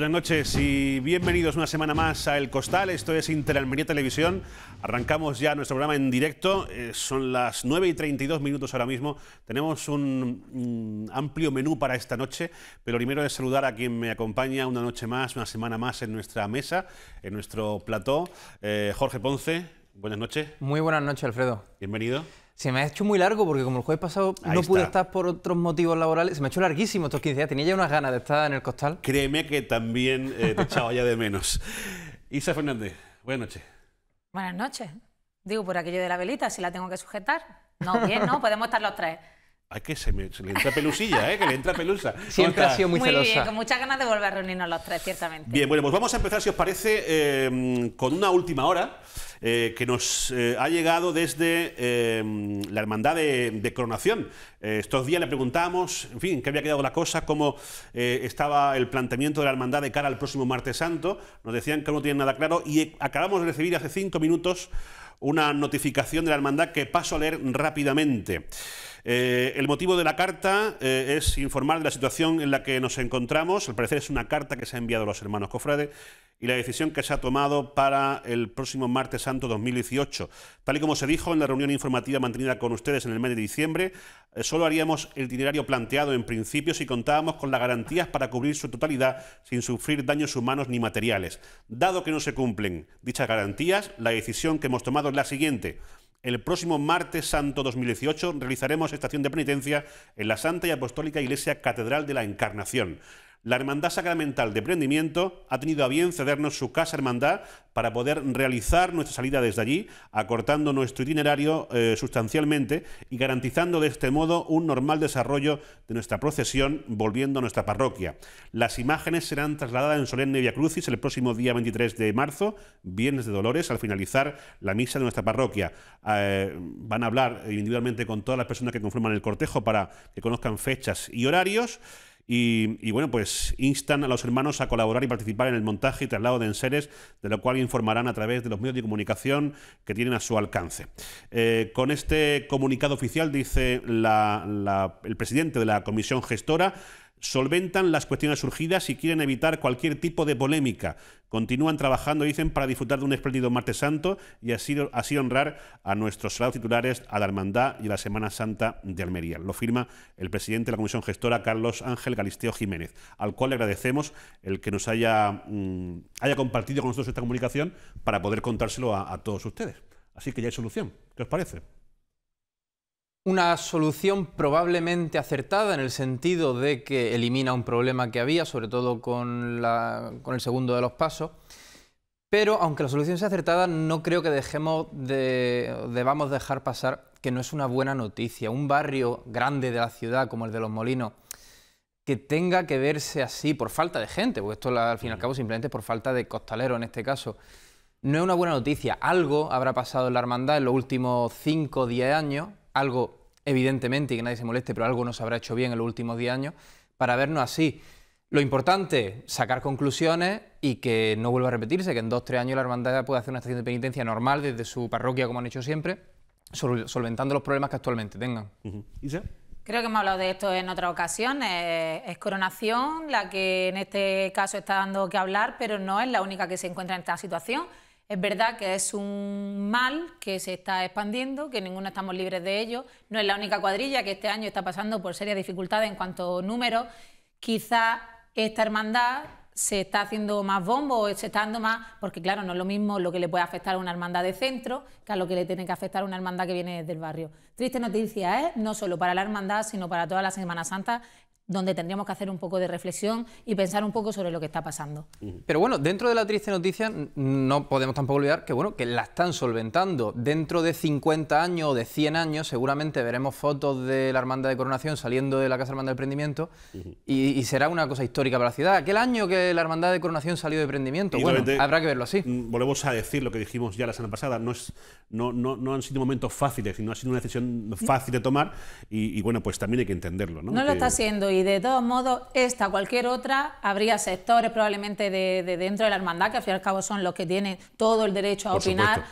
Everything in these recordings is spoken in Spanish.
buenas noches y bienvenidos una semana más a El Costal. Esto es Interalmería Televisión. Arrancamos ya nuestro programa en directo. Eh, son las 9 y 32 minutos ahora mismo. Tenemos un mm, amplio menú para esta noche, pero primero es saludar a quien me acompaña una noche más, una semana más en nuestra mesa, en nuestro plató. Eh, Jorge Ponce, buenas noches. Muy buenas noches, Alfredo. Bienvenido se me ha hecho muy largo porque como el jueves pasado no pude estar por otros motivos laborales, se me ha hecho larguísimo estos 15 días, tenía ya unas ganas de estar en el costal. Créeme que también eh, te he echaba ya de menos. Isa Fernández, buenas noches. Buenas noches. Digo, por aquello de la velita, si la tengo que sujetar. No, bien, ¿no? Podemos estar los tres. Ay, que se, le entra pelusilla, ¿eh? que le entra pelusa. Siempre ha sido muy, muy Bien, con muchas ganas de volver a reunirnos los tres, ciertamente. Bien, bueno, pues vamos a empezar, si os parece, eh, con una última hora eh, que nos eh, ha llegado desde la Hermandad de, de Coronación. estos días le preguntamos, en fin, qué había quedado la cosa, cómo estaba el planteamiento de la Hermandad de cara al próximo Martes Santo. Nos decían que no tenían nada claro y acabamos de recibir hace cinco minutos una notificación de la Hermandad que paso a leer rápidamente. Eh, el motivo de la carta eh, es informar de la situación en la que nos encontramos. Al parecer es una carta que se ha enviado a los hermanos Cofrade y la decisión que se ha tomado para el próximo martes santo 2018. Tal y como se dijo en la reunión informativa mantenida con ustedes en el mes de diciembre, eh, solo haríamos el itinerario planteado en principio si contábamos con las garantías para cubrir su totalidad sin sufrir daños humanos ni materiales. Dado que no se cumplen dichas garantías, la decisión que hemos tomado es la siguiente. El próximo martes santo 2018 realizaremos estación de penitencia en la Santa y Apostólica Iglesia Catedral de la Encarnación. La Hermandad Sacramental de Prendimiento ha tenido a bien cedernos su casa hermandad para poder realizar nuestra salida desde allí, acortando nuestro itinerario eh, sustancialmente y garantizando de este modo un normal desarrollo de nuestra procesión volviendo a nuestra parroquia. Las imágenes serán trasladadas en solemne Via Crucis el próximo día 23 de marzo, viernes de Dolores, al finalizar la misa de nuestra parroquia. Eh, van a hablar individualmente con todas las personas que conforman el cortejo para que conozcan fechas y horarios. Y, bueno, pues instan a los hermanos a colaborar y participar en el montaje y traslado de enseres, de lo cual informarán a través de los medios de comunicación que tienen a su alcance. Eh, con este comunicado oficial, dice el presidente de la comisión gestora, solventan las cuestiones surgidas y quieren evitar cualquier tipo de polémica. Continúan trabajando, dicen, para disfrutar de un espléndido Martes Santo y así, honrar a nuestros salados titulares, a la Hermandad y a la Semana Santa de Almería. Lo firma el presidente de la Comisión Gestora, Carlos Ángel Galisteo Jiménez, al cual le agradecemos el que nos haya, mm, compartido con nosotros esta comunicación para poder contárselo a, a todos ustedes. Así que ya hay solución. ¿Qué os parece? Una solución probablemente acertada en el sentido de que elimina un problema que había, sobre todo con, el segundo de los pasos. Pero aunque la solución sea acertada, no creo que dejemos de, debamos dejar pasar que no es una buena noticia. Un barrio grande de la ciudad como el de Los Molinos que tenga que verse así por falta de gente, porque esto al fin y al mm. cabo simplemente por falta de costalero en este caso, no es una buena noticia. Algo habrá pasado en la hermandad en los últimos 5 o 10 años algo, evidentemente, y que nadie se moleste, pero algo nos habrá hecho bien en los últimos 10 años, para vernos así. Lo importante, sacar conclusiones y que no vuelva a repetirse, que en dos, tres años la hermandad pueda hacer una estación de penitencia normal desde su parroquia, como han hecho siempre, solventando los problemas que actualmente tengan. Creo que hemos hablado de esto en otra ocasión. Es coronación la que en este caso está dando que hablar, pero no es la única que se encuentra en esta situación. Es verdad que es un mal que se está expandiendo, que ninguno estamos libres de ello. No es la única cuadrilla que este año está pasando por serias dificultades en cuanto a números. Quizá esta hermandad se está haciendo más bombo, se está dando más, porque claro, no es lo mismo lo que le puede afectar a una hermandad de centro que a lo que le tiene que afectar a una hermandad que viene del barrio. Triste noticia es, ¿eh? no solo para la hermandad, sino para toda la Semana Santa, donde tendríamos que hacer un poco de reflexión y pensar un poco sobre lo que está pasando. Pero bueno, dentro de la triste noticia no podemos tampoco olvidar que bueno, que la están solventando. Dentro de 50 años o de 100 años seguramente veremos fotos de la Hermandad de Coronación saliendo de la Casa Hermandad de Prendimiento y, será una cosa histórica para la ciudad. Aquel año que la Hermandad de Coronación salió de Prendimiento, bueno, habrá que verlo así. Mm, volvemos a decir lo que dijimos ya la semana pasada, no, es, no, no, han sido momentos fáciles y no ha sido una decisión fácil de tomar y, bueno, pues también hay que entenderlo. No, lo está haciendo y de todos modos, esta, cualquier otra, habría sectores probablemente de, dentro de la hermandad, que al fin y al cabo son los que tienen todo el derecho a opinar.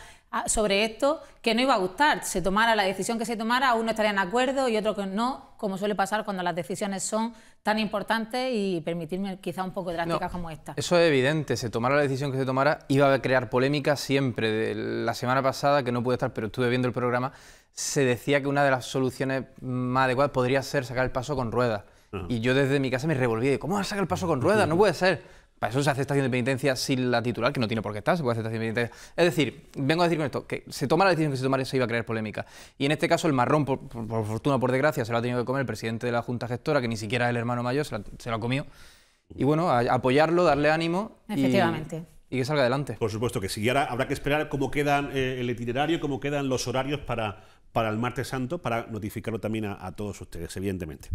sobre esto que no iba a gustar. Se tomara la decisión que se tomara, uno estaría en acuerdo y otro que no, como suele pasar cuando las decisiones son tan importantes y permitirme quizá un poco drásticas como esta. Eso es evidente, se tomara la decisión que se tomara, iba a crear polémica siempre. la semana pasada, que no pude estar, pero estuve viendo el programa, se decía que una de las soluciones más adecuadas podría ser sacar el paso con ruedas. Y yo desde mi casa me revolví de ¿cómo va a sacar el paso con ruedas? No puede ser. Para eso se hace estación de penitencia sin la titular, que no tiene por qué estar, se puede hacer estación de penitencia. Es decir, vengo a decir con esto, que se toma la decisión que se tomara, se iba a crear polémica. Y en este caso, el marrón, por, fortuna por desgracia, se lo ha tenido que comer el presidente de la Junta Gestora, que ni siquiera es el hermano mayor, se, lo ha comido. Y bueno, apoyarlo, darle ánimo. Efectivamente. Y, que salga adelante. Por supuesto que sí. Y ahora habrá que esperar cómo quedan eh, el itinerario, cómo quedan los horarios para, para el martes santo, para notificarlo también a, todos ustedes, evidentemente.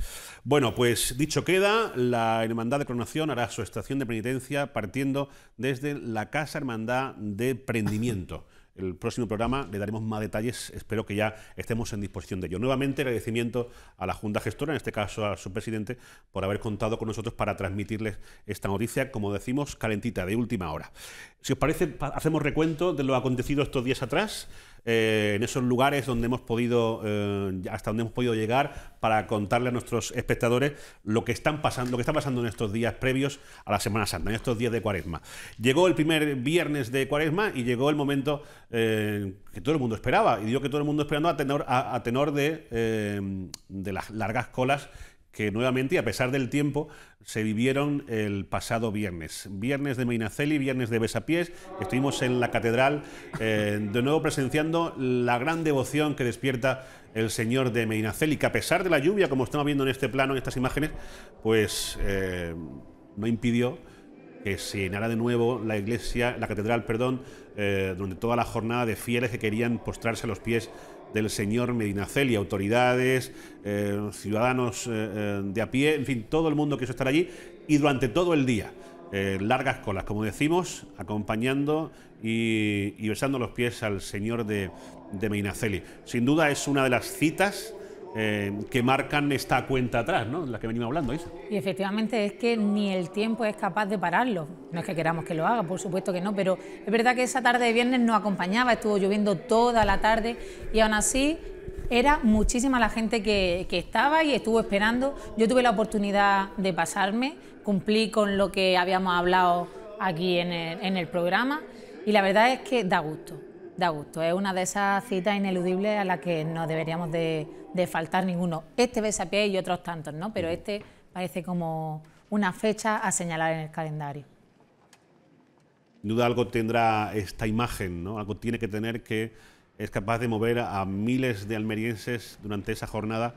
Bueno, pues dicho queda, la Hermandad de Coronación hará su estación de penitencia partiendo desde la Casa Hermandad de Prendimiento. El próximo programa le daremos más detalles, espero que ya estemos en disposición de ello. Nuevamente agradecimiento a la Junta Gestora, en este caso a su presidente, por haber contado con nosotros para transmitirles esta noticia, como decimos, calentita, de última hora. Si os parece, hacemos recuento de lo acontecido estos días atrás. Eh, en esos lugares donde hemos podido, eh, hasta donde hemos podido llegar para contarle a nuestros espectadores lo que, están pasando, lo que está pasando en estos días previos a la Semana Santa, en estos días de cuaresma. Llegó el primer viernes de cuaresma y llegó el momento eh, que todo el mundo esperaba, y digo que todo el mundo esperando a tenor, tenor de, de las largas colas que nuevamente, a pesar del tiempo, se vivieron el pasado viernes. Viernes de Meinaceli, viernes de Besapiés. Estuvimos en la catedral, eh, de nuevo presenciando la gran devoción que despierta el señor de Meinaceli, que a pesar de la lluvia, como estamos viendo en este plano, en estas imágenes, pues eh, no impidió que se llenara de nuevo la iglesia, la catedral, perdón, eh, durante toda la jornada de fieles que querían postrarse a los pies del señor Medinaceli, autoridades, eh, ciudadanos eh, eh, de a pie, en fin, todo el mundo quiso estar allí y durante todo el día. largas colas, como decimos, acompañando y, besando los pies al señor de, de Medinaceli. Sin duda es una de las citas eh, que marcan esta cuenta atrás, ¿no? La que venimos hablando, Y efectivamente es que ni el tiempo es capaz de pararlo. No es que queramos que lo haga, por supuesto que no, pero es verdad que esa tarde de viernes nos acompañaba, estuvo lloviendo toda la tarde y aún así era muchísima la gente que, estaba y estuvo esperando. Yo tuve la oportunidad de pasarme, cumplí con lo que habíamos hablado aquí en el programa y la verdad es que da gusto da gusto. Es una de esas citas ineludibles a las que no deberíamos de, faltar ninguno. Este besapié y otros tantos, ¿no? Pero este parece como una fecha a señalar en el calendario. Sin duda algo tendrá esta imagen, ¿no? Algo tiene que tener que es capaz de mover a miles de almerienses durante esa jornada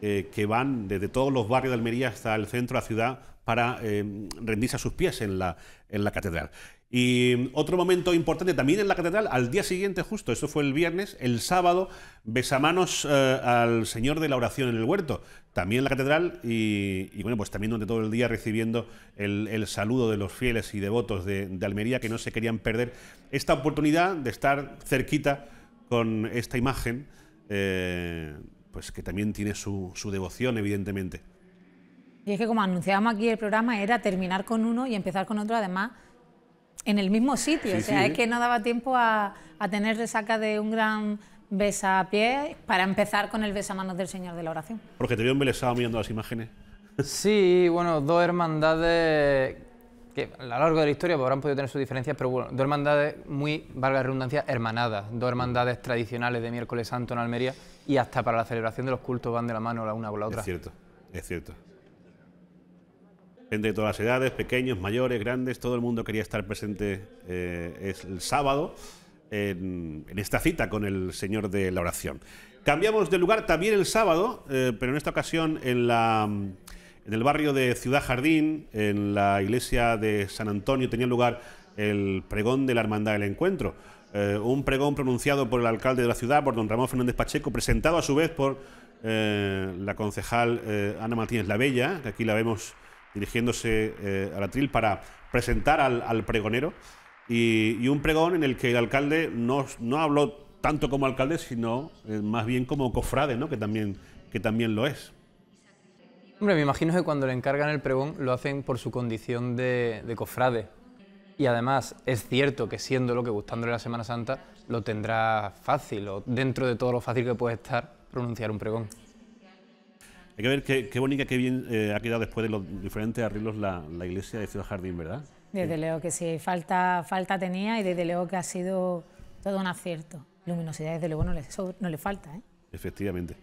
eh, que van desde todos los barrios de Almería hasta el centro de la ciudad para eh, rendirse a sus pies en en la catedral. Y mm, otro momento importante también en la catedral, al día siguiente justo, eso fue el viernes, el sábado, besamanos eh, al Señor de la Oración en el huerto, también en la catedral y, bueno, pues también durante todo el día recibiendo el, saludo de los fieles y devotos de, Almería que no se querían perder esta oportunidad de estar cerquita con esta imagen, eh, pues que también tiene su, su devoción evidentemente. Y es que como anunciábamos aquí el programa era terminar con uno y empezar con otro además en el mismo sitio. o sea, es que no daba tiempo a, a tener resaca de un gran besa a pie para empezar con el manos del Señor de la Oración. Porque te veo embelesado mirando las imágenes. Sí, bueno, dos hermandades que a lo largo de la historia pues, habrán podido tener sus diferencias, pero bueno, dos hermandades muy, valga la redundancia, hermanadas, dos hermandades tradicionales de miércoles santo en Almería y hasta para la celebración de los cultos van de la mano la una con la otra. Es cierto, es cierto. ...entre de todas las edades, pequeños, mayores, grandes, todo el mundo quería estar presente eh, el sábado en, esta cita con el Señor de la Oración. Cambiamos de lugar también el sábado, eh, pero en esta ocasión en, la, en el barrio de Ciudad Jardín, en la iglesia de San Antonio, tenía lugar el pregón de la Hermandad del Encuentro. Eh, un pregón pronunciado por el alcalde de la ciudad, por don Ramón Fernández Pacheco, presentado a su vez por la concejal Ana Martínez Lavella... que aquí la vemos dirigiéndose eh, al atril para presentar al, pregonero. Y, un pregón en el que el alcalde no, no habló tanto como alcalde, sino eh, más bien como cofrade, ¿no? que, también, que también lo es. Hombre, me imagino que cuando le encargan el pregón lo hacen por su condición de, de cofrade. Y además es cierto que siendo lo que gustándole la Semana Santa, lo tendrá fácil o dentro de todo lo fácil que puede estar pronunciar un pregón. Hay que ver qué, bonita, qué bien eh, ha quedado después de los diferentes arreglos la, iglesia de Ciudad Jardín, ¿verdad? Desde luego que sí, falta, falta tenía y desde luego que ha sido todo un acierto. Luminosidad, desde luego, no le, no le falta. ¿eh? Efectivamente.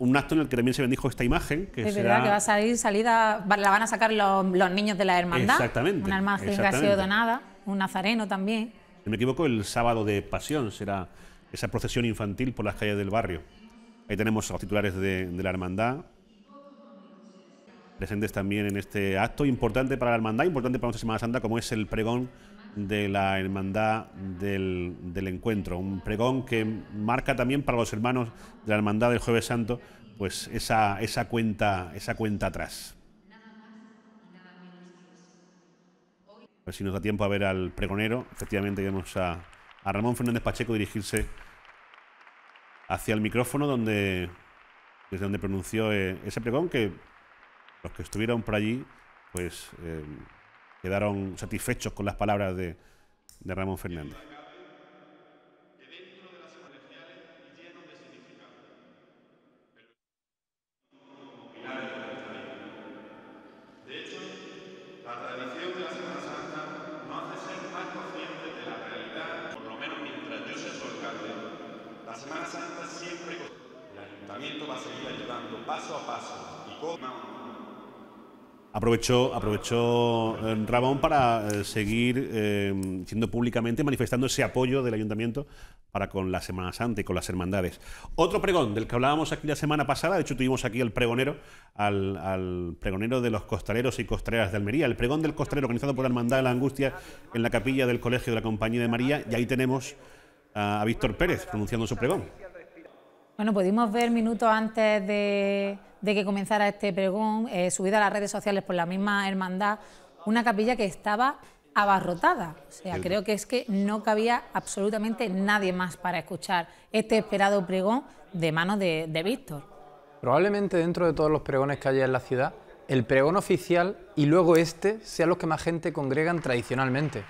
Un acto en el que también se bendijo esta imagen. Que es verdad que va a salir salida, la van a sacar los, niños de la hermandad. Exactamente. Una imagen que ha sido donada, un nazareno también. Si me equivoco, el sábado de Pasión será esa procesión infantil por las calles del barrio. Ahí tenemos a los titulares de, la hermandad, presentes también en este acto importante para la hermandad, importante para nuestra Semana Santa, como es el pregón de la hermandad del, encuentro. Un pregón que marca también para los hermanos de la hermandad del Jueves Santo, pues esa, esa, cuenta, esa cuenta atrás. A ver si nos da tiempo a ver al pregonero. Efectivamente, vemos a, a Ramón Fernández Pacheco dirigirse hacia el micrófono donde desde donde pronunció eh, ese pregón que los que estuvieron por allí pues eh, quedaron satisfechos con las palabras de, de Ramón Fernández. Aprovechó, aprovechó eh, Ramón para eh, seguir eh, siendo públicamente manifestando ese apoyo del ayuntamiento para con la Semana Santa y con las hermandades. Otro pregón del que hablábamos aquí la semana pasada, de hecho tuvimos aquí al pregonero, al, pregonero de los costaleros y costreras de Almería, el pregón del costalero organizado por la Hermandad de la Angustia en la capilla del Colegio de la Compañía de María, y ahí tenemos a Víctor Pérez pronunciando su pregón. Bueno, pudimos ver minutos antes de, que comenzara este pregón, eh, subida a las redes sociales por la misma hermandad, una capilla que estaba abarrotada. O sea, creo que es que no cabía absolutamente nadie más para escuchar este esperado pregón de manos de, de Víctor. Probablemente dentro de todos los pregones que haya en la ciudad, el pregón oficial y luego este sean los que más gente congregan tradicionalmente.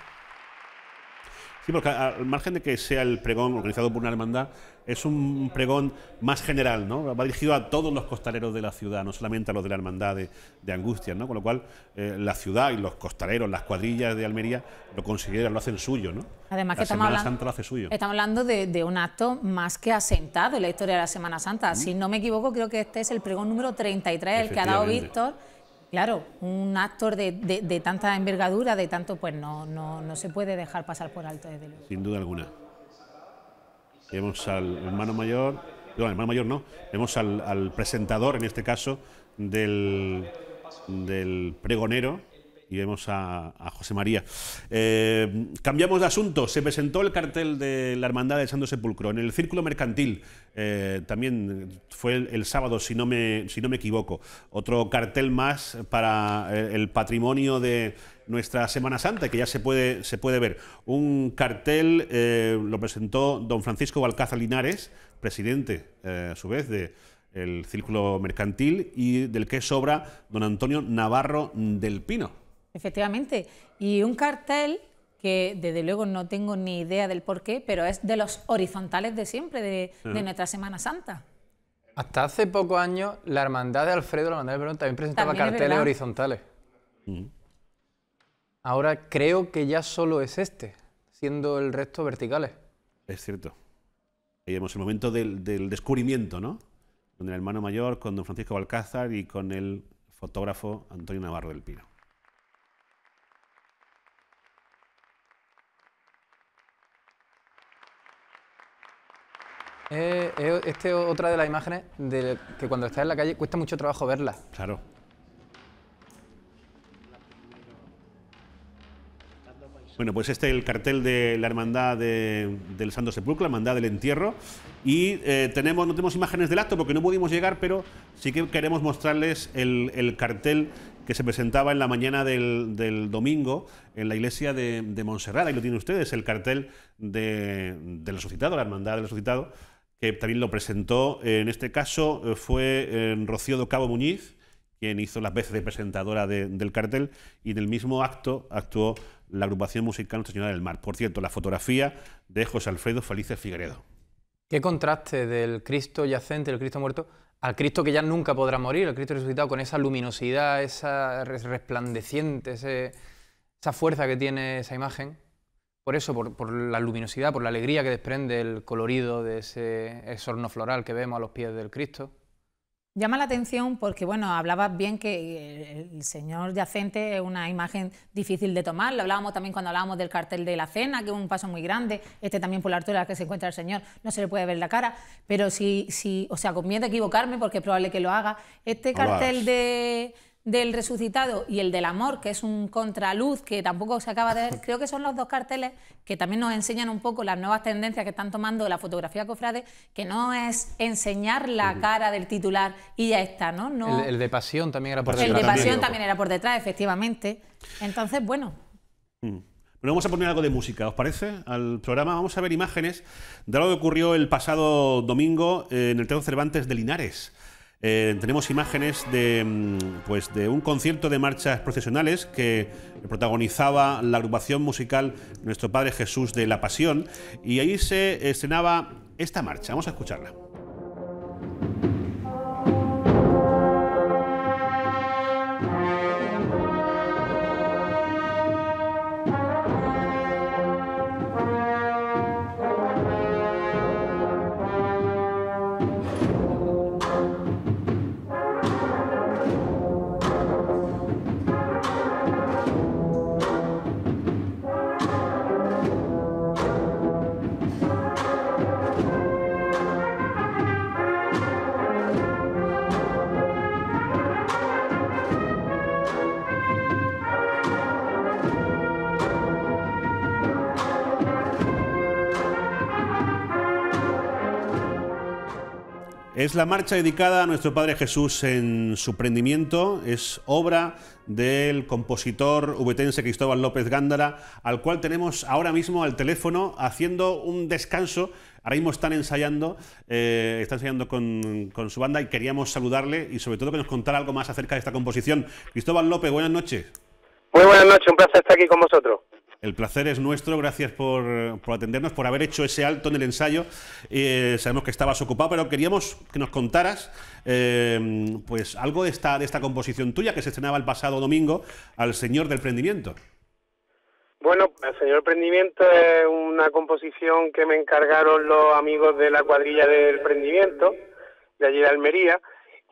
Sí, porque al margen de que sea el pregón organizado por una hermandad, es un pregón más general, ¿no? Va dirigido a todos los costaleros de la ciudad, no solamente a los de la hermandad de, de Angustias, ¿no? Con lo cual, eh, la ciudad y los costaleros, las cuadrillas de Almería, lo consideran, lo hacen suyo, ¿no? Además, la Semana Santa hace suyo. Estamos hablando de, un acto más que asentado en la historia de la Semana Santa. Si no me equivoco, creo que este es el pregón número 33, el que ha dado Víctor claro, un actor de, tanta envergadura, de tanto, pues no, no, no, se puede dejar pasar por alto, desde Sin duda alguna. Vemos al hermano mayor, no, al hermano mayor no, vemos al, presentador, en este caso, del, del pregonero, ...y a, a José María. Eh, cambiamos de asunto. Se presentó el cartel de la Hermandad de Santo Sepulcro en el Círculo Mercantil. Eh, también fue el, sábado, si no, me, si no me equivoco. Otro cartel más para eh, el, patrimonio de nuestra Semana Santa, que ya se puede, se puede ver. Un cartel lo presentó don Francisco Balcaza Linares, presidente a su vez de, el Círculo Mercantil y del que sobra don Antonio Navarro del Pino. Efectivamente. Y un cartel que desde luego no tengo ni idea del por qué, pero es de los horizontales de siempre, de, nuestra Semana Santa. Hasta hace pocos años, la hermandad de Alfredo, la hermandad de Perón, también presentaba carteles horizontales. Ahora creo que ya solo es este, siendo el resto verticales. Es cierto. Ahí vemos el momento del, del descubrimiento, ¿no? Con el hermano mayor, con don Francisco Balcázar y con el fotógrafo Antonio Navarro del Pino. Eh, esta es otra de las imágenes de que cuando está en la calle cuesta mucho trabajo verla. Claro. Bueno, pues este es el cartel de la Hermandad del Santo Sepulcro, la Hermandad del Entierro. Y eh, tenemos, no tenemos imágenes del acto porque no pudimos llegar, pero sí que queremos mostrarles el, cartel que se presentaba en la mañana del, domingo en la iglesia de, de, Ahí lo tienen ustedes, el cartel de, del resucitado, la Hermandad del Resucitado que también lo presentó. Eh, en este caso eh, fue eh, Rocío do Cabo Muñiz, quien hizo las veces de presentadora del cartel, y en el mismo acto actuó la agrupación musical Nuestra Señora del Mar. Por cierto, la fotografía de José Alfredo Felices Figueredo. ¿Qué contraste del Cristo yacente, del Cristo muerto, al Cristo que ya nunca podrá morir, el Cristo resucitado, con esa luminosidad, esa resplandeciente, esa fuerza que tiene esa imagen? por eso, por, la luminosidad, por la alegría que desprende el colorido de ese exorno floral que vemos a los pies del Cristo. Llama la atención porque, bueno, hablabas bien que eh, el señor yacente es una imagen difícil de tomar. Lo hablábamos también cuando hablábamos del cartel de la cena, que es un paso muy grande. Este también por la altura en la que se encuentra el señor, no se le puede ver la cara. Pero si, si o sea, conviene a equivocarme, porque es probable que lo haga, este cartel de del resucitado y el del amor, que es un contraluz que tampoco se acaba de ver, creo que son los dos carteles que también nos enseñan un poco las nuevas tendencias que están tomando la fotografía cofrade, que no es enseñar la cara del titular y ya está, ¿no? no el, de pasión también era por detrás. El de pasión también era por detrás, efectivamente. Entonces, mm. bueno. vamos a poner algo de música, ¿os parece? Al programa vamos a ver imágenes de lo que ocurrió el pasado domingo en el Teatro Cervantes de Linares. Eh, tenemos imágenes de, mm, pues, de un concierto de marchas procesionales que protagonizaba la agrupación musical Nuestro Padre Jesús de la Pasión y ahí se estrenaba esta marcha. Vamos a escucharla. Es la marcha dedicada a nuestro Padre Jesús en su prendimiento, es obra del compositor ubetense Cristóbal López Gándara, al cual tenemos ahora mismo al teléfono haciendo un descanso. Ahora mismo están ensayando, eh, ensayando con, con, su banda y queríamos saludarle y sobre todo que nos contara algo más acerca de esta composición. Cristóbal López, buenas noches. Muy buenas noches, un placer estar aquí con vosotros. El placer es nuestro, gracias por, por, atendernos, por haber hecho ese alto en el ensayo. Eh, sabemos que estabas ocupado, pero queríamos que nos contaras eh, pues algo de esta, de esta composición tuya que se estrenaba el pasado domingo, Al Señor del Prendimiento. Bueno, El Señor del Prendimiento es una composición que me encargaron los amigos de la cuadrilla del Prendimiento, de allí de Almería,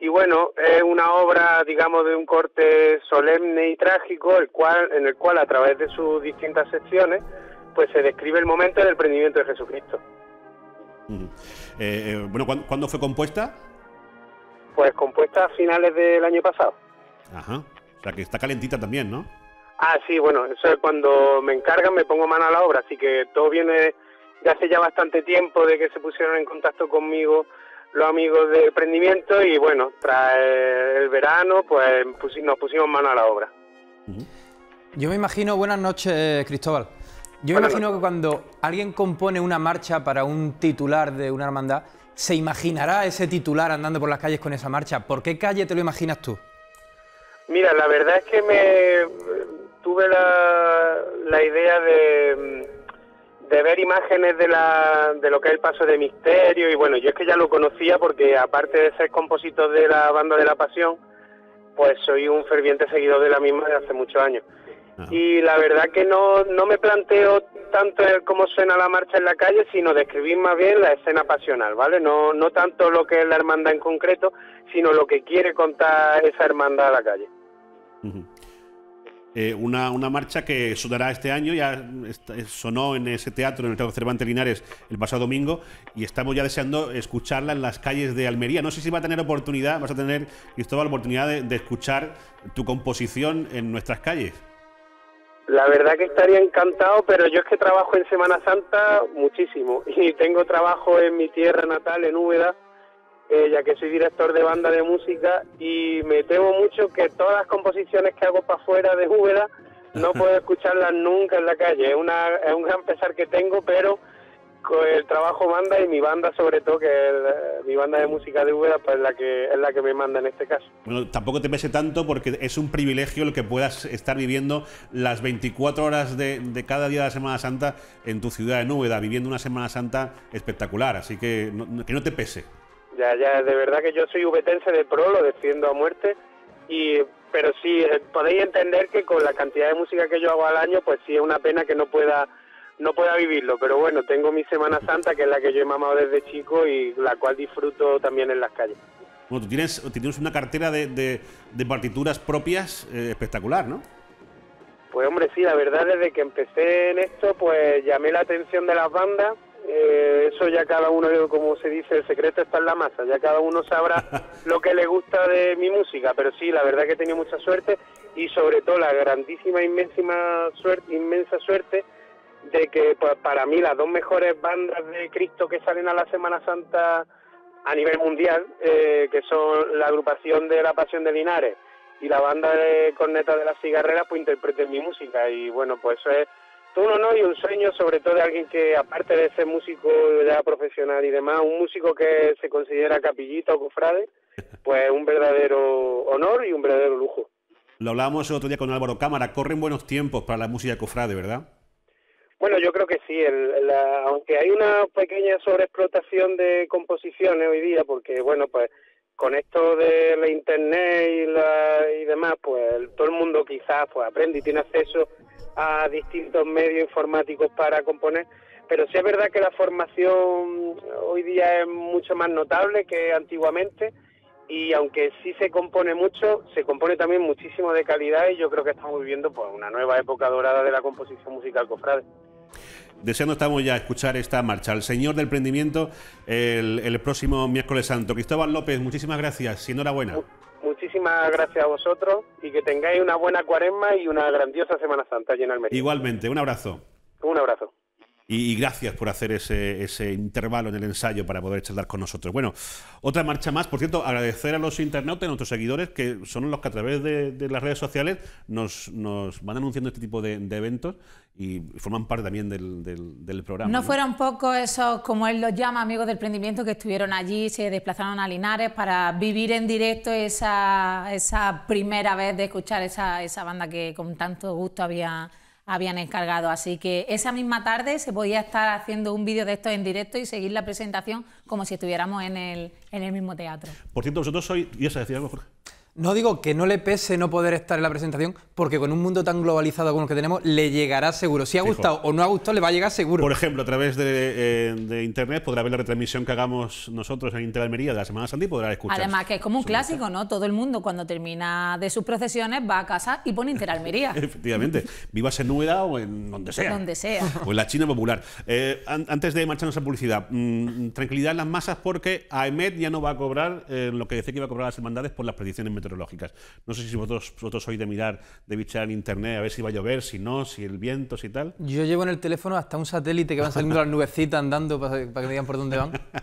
y bueno, es una obra, digamos, de un corte solemne y trágico, el cual, en el cual a través de sus distintas secciones, pues se describe el momento del prendimiento de Jesucristo. Eh, eh, bueno, ¿cuándo, ¿cuándo, fue compuesta? Pues compuesta a finales del año pasado. Ajá. O sea que está calentita también, ¿no? Ah, sí, bueno, eso es cuando me encargan, me pongo mano a la obra, así que todo viene ya hace ya bastante tiempo de que se pusieron en contacto conmigo los amigos de emprendimiento y bueno, tras el verano pues nos pusimos mano a la obra. Yo me imagino, buenas noches Cristóbal, yo me imagino que cuando alguien compone una marcha para un titular de una hermandad, se imaginará ese titular andando por las calles con esa marcha. ¿Por qué calle te lo imaginas tú? Mira, la verdad es que me tuve la, la idea de de ver imágenes de, la, de lo que es el paso de misterio y bueno, yo es que ya lo conocía porque aparte de ser compositor de la banda de la pasión, pues soy un ferviente seguidor de la misma de hace muchos años. Ah. Y la verdad que no, no me planteo tanto el cómo suena la marcha en la calle, sino describir más bien la escena pasional, ¿vale? No, no tanto lo que es la hermandad en concreto, sino lo que quiere contar esa hermandad a la calle. Eh, una, una, marcha que sonará este año, ya sonó en ese teatro, en el Teatro Cervantes Linares, el pasado domingo, y estamos ya deseando escucharla en las calles de Almería. No sé si va a tener oportunidad, vas a tener, Cristóbal, oportunidad de, de escuchar tu composición en nuestras calles. La verdad que estaría encantado, pero yo es que trabajo en Semana Santa muchísimo y tengo trabajo en mi tierra natal, en Úbeda, eh, ya que soy director de banda de música y me temo mucho que todas las composiciones que hago para afuera de Úbeda no puedo escucharlas nunca en la calle. Es, un gran pesar que tengo, pero con el trabajo manda y mi banda sobre todo, que es mi banda de música de Úbeda, pues es la que es la que me manda en este caso. Bueno, tampoco te pese tanto porque es un privilegio el que puedas estar viviendo las 24 horas de, cada día de la Semana Santa en tu ciudad de Úbeda, viviendo una Semana Santa espectacular, así que que no te pese de verdad que yo soy ubetense de pro, lo defiendo a muerte, y pero sí, eh, podéis entender que con la cantidad de música que yo hago al año, pues sí es una pena que no pueda no pueda vivirlo, pero bueno, tengo mi Semana Santa, que es la que yo he mamado desde chico y la cual disfruto también en las calles. Bueno, tú tienes, tienes una cartera de, de, partituras propias eh, espectacular, ¿no? Pues hombre, sí, la verdad, desde que empecé en esto, pues llamé la atención de las bandas eh, eso ya cada uno, como se dice, el secreto está en la masa, ya cada uno sabrá lo que le gusta de mi música, pero sí, la verdad que he tenido mucha suerte y sobre todo la grandísima, suerte, inmensa suerte de que pues, para mí las dos mejores bandas de Cristo que salen a la Semana Santa a nivel mundial, eh, que son la agrupación de La Pasión de Linares y la banda de Corneta de las Cigarreras, pues interpreten mi música y bueno, pues eso es un honor y un sueño, sobre todo de alguien que, aparte de ser músico ya profesional y demás, un músico que se considera capillito o cofrade, pues un verdadero honor y un verdadero lujo. Lo hablamos el otro día con Álvaro Cámara, corren buenos tiempos para la música cofrade, ¿verdad? Bueno, yo creo que sí, el, aunque hay una pequeña sobreexplotación de composiciones hoy día, porque, bueno, pues con esto de la internet y, demás, pues todo el mundo quizás pues, aprende y tiene acceso a distintos medios informáticos para componer, pero sí es verdad que la formación hoy día es mucho más notable que antiguamente y aunque sí se compone mucho, se compone también muchísimo de calidad y yo creo que estamos viviendo pues, una nueva época dorada de la composición musical cofrade deseando estamos ya escuchar esta marcha. Al Señor del Prendimiento el, próximo miércoles santo. Cristóbal López, muchísimas gracias y enhorabuena. Muchísimas gracias a vosotros y que tengáis una buena cuaresma y una grandiosa Semana Santa llena de. Igualmente, un abrazo. Un abrazo y, gracias por hacer ese, ese, intervalo en el ensayo para poder charlar con nosotros. Bueno, otra marcha más. Por cierto, agradecer a los internautas, a nuestros seguidores, que son los que a través de, las redes sociales nos, nos, van anunciando este tipo de, eventos y forman parte también del, programa. No, fuera un poco esos, como él los llama, amigos del prendimiento, que estuvieron allí, se desplazaron a Linares para vivir en directo esa, esa primera vez de escuchar esa, esa banda que con tanto gusto había habían encargado. Así que esa misma tarde se podía estar haciendo un vídeo de esto en directo y seguir la presentación como si estuviéramos en el, en el mismo teatro. Por cierto, vosotros sois... ¿Y esa decía algo, Jorge? No digo que no le pese no poder estar en la presentación, porque con un mundo tan globalizado como el que tenemos, le llegará seguro. Si ha gustado o no ha gustado, le va a llegar seguro. Por ejemplo, a través de, eh, internet podrá ver la retransmisión que hagamos nosotros en Interalmería de la Semana Santa y podrá escuchar. Además, que es como un clásico, ¿no? Todo el mundo cuando termina de sus procesiones va a casa y pone Interalmería. Efectivamente. Vivas en Núeda o en donde sea. Donde sea. Pues la China popular. Eh, antes de marcharnos a publicidad, mm, tranquilidad en las masas porque AEMET ya no va a cobrar eh, lo que decía que iba a cobrar las hermandades por las predicciones meteorológicas. No sé si vosotros, vosotros sois de mirar, de bichear en internet, a ver si va a llover, si no, si el viento, si tal. Yo llevo en el teléfono hasta un satélite que van saliendo las nubecitas andando para, que me digan por dónde van.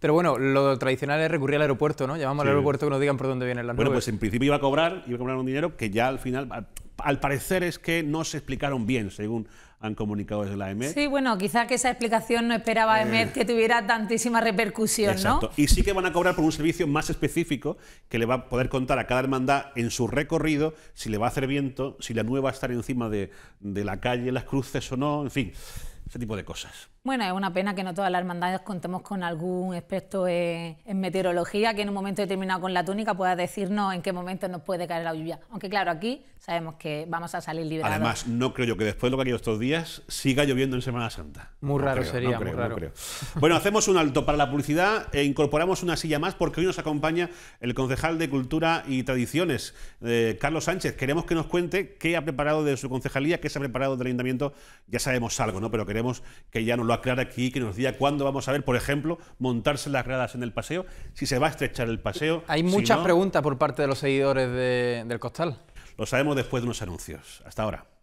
Pero bueno, lo tradicional es recurrir al aeropuerto, ¿no? Llamamos al aeropuerto que nos digan por dónde vienen las nubes. Bueno, pues en principio iba a cobrar, iba a cobrar un dinero que ya al final, al parecer es que no se explicaron bien, según han comunicado desde la EMED. Sí, bueno, quizás que esa explicación no esperaba EMED eh, que tuviera tantísima repercusión, Exacto. Y sí que van a cobrar por un servicio más específico que le va a poder contar a cada hermandad en su recorrido si le va a hacer viento, si la nueva va a estar encima de, de la calle, las cruces o no, en fin, ese tipo de cosas. Bueno, es una pena que no todas las hermandades contemos con algún experto en, meteorología que en un momento determinado con la túnica pueda decirnos en qué momento nos puede caer la lluvia. Aunque claro, aquí sabemos que vamos a salir liberados. Además, no creo yo que después de lo que ha ido estos días siga lloviendo en Semana Santa. Muy raro sería, Bueno, hacemos un alto para la publicidad e incorporamos una silla más porque hoy nos acompaña el concejal de Cultura y Tradiciones, eh, Carlos Sánchez. Queremos que nos cuente qué ha preparado de su concejalía, qué se ha preparado del ayuntamiento. Ya sabemos algo, ¿no? Pero queremos que ya nos lo aclarar aquí, que nos diga cuándo vamos a ver, por ejemplo, montarse las gradas en el paseo, si se va a estrechar el paseo. Hay muchas preguntas por parte de los seguidores del Costal. Lo sabemos después de unos anuncios. Hasta ahora.